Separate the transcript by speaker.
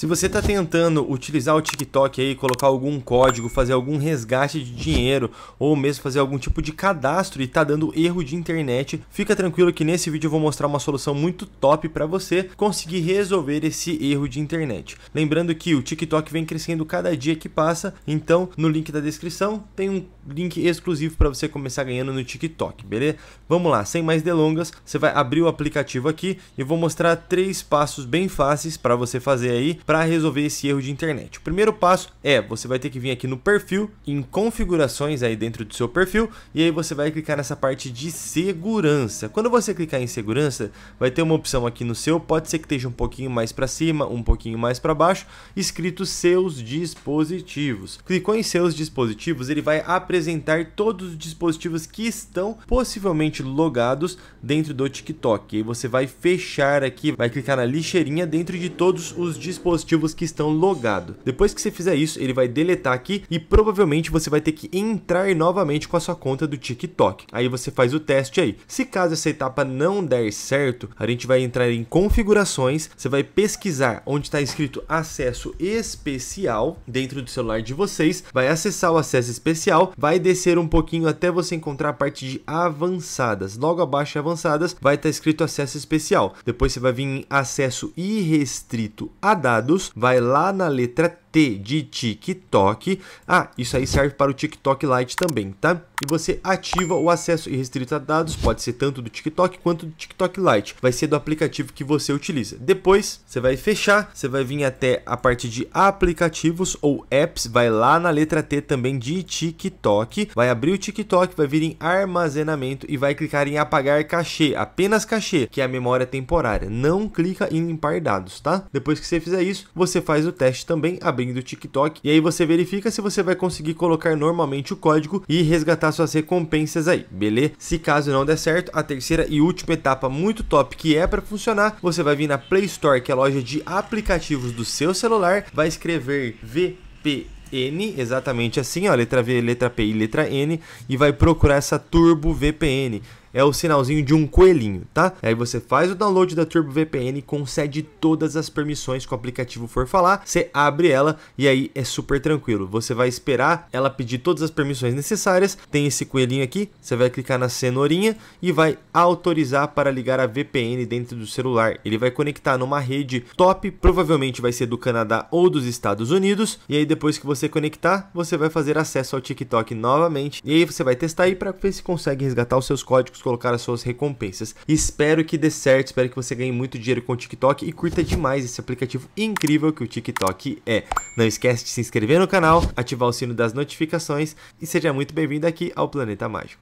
Speaker 1: Se você está tentando utilizar o TikTok aí, colocar algum código, fazer algum resgate de dinheiro ou mesmo fazer algum tipo de cadastro e está dando erro de internet, fica tranquilo que nesse vídeo eu vou mostrar uma solução muito top para você conseguir resolver esse erro de internet. Lembrando que o TikTok vem crescendo cada dia que passa, então no link da descrição tem um link exclusivo para você começar ganhando no TikTok, beleza? Vamos lá, sem mais delongas, você vai abrir o aplicativo aqui e vou mostrar três passos bem fáceis para você fazer aí para resolver esse erro de internet. O primeiro passo é, você vai ter que vir aqui no perfil, em configurações aí dentro do seu perfil, e aí você vai clicar nessa parte de segurança. Quando você clicar em segurança, vai ter uma opção aqui no seu, pode ser que esteja um pouquinho mais para cima, um pouquinho mais para baixo, escrito seus dispositivos. Clicou em seus dispositivos, ele vai apresentar todos os dispositivos que estão possivelmente logados dentro do TikTok. E aí você vai fechar aqui, vai clicar na lixeirinha dentro de todos os dispositivos dispositivos que estão logados. Depois que você fizer isso, ele vai deletar aqui e provavelmente você vai ter que entrar novamente com a sua conta do TikTok. Aí você faz o teste aí. Se caso essa etapa não der certo, a gente vai entrar em configurações, você vai pesquisar onde está escrito acesso especial dentro do celular de vocês, vai acessar o acesso especial, vai descer um pouquinho até você encontrar a parte de avançadas. Logo abaixo de avançadas vai estar tá escrito acesso especial. Depois você vai vir em acesso irrestrito a dados dados, vai lá na letra T de TikTok. Ah, isso aí serve para o TikTok Lite também, tá? E você ativa o acesso irrestrito a dados, pode ser tanto do TikTok quanto do TikTok Lite. Vai ser do aplicativo que você utiliza. Depois, você vai fechar, você vai vir até a parte de aplicativos ou apps, vai lá na letra T também de TikTok, vai abrir o TikTok, vai vir em armazenamento e vai clicar em apagar cachê, apenas cachê, que é a memória temporária. Não clica em limpar dados, tá? Depois que você fizer isso, você faz o teste também, abre abrem do TikTok. E aí você verifica se você vai conseguir colocar normalmente o código e resgatar suas recompensas aí, beleza? Se caso não der certo, a terceira e última etapa muito top que é para funcionar, você vai vir na Play Store, que é a loja de aplicativos do seu celular, vai escrever VP N, exatamente assim, ó, letra V, letra P e letra N, e vai procurar essa Turbo VPN é o sinalzinho de um coelhinho, tá? Aí você faz o download da Turbo VPN, concede todas as permissões que o aplicativo for falar, você abre ela e aí é super tranquilo. Você vai esperar ela pedir todas as permissões necessárias, tem esse coelhinho aqui, você vai clicar na cenourinha e vai autorizar para ligar a VPN dentro do celular. Ele vai conectar numa rede top, provavelmente vai ser do Canadá ou dos Estados Unidos, e aí depois que você conectar, você vai fazer acesso ao TikTok novamente, e aí você vai testar aí para ver se consegue resgatar os seus códigos colocar as suas recompensas. Espero que dê certo, espero que você ganhe muito dinheiro com o TikTok e curta demais esse aplicativo incrível que o TikTok é. Não esquece de se inscrever no canal, ativar o sino das notificações e seja muito bem-vindo aqui ao Planeta Mágico.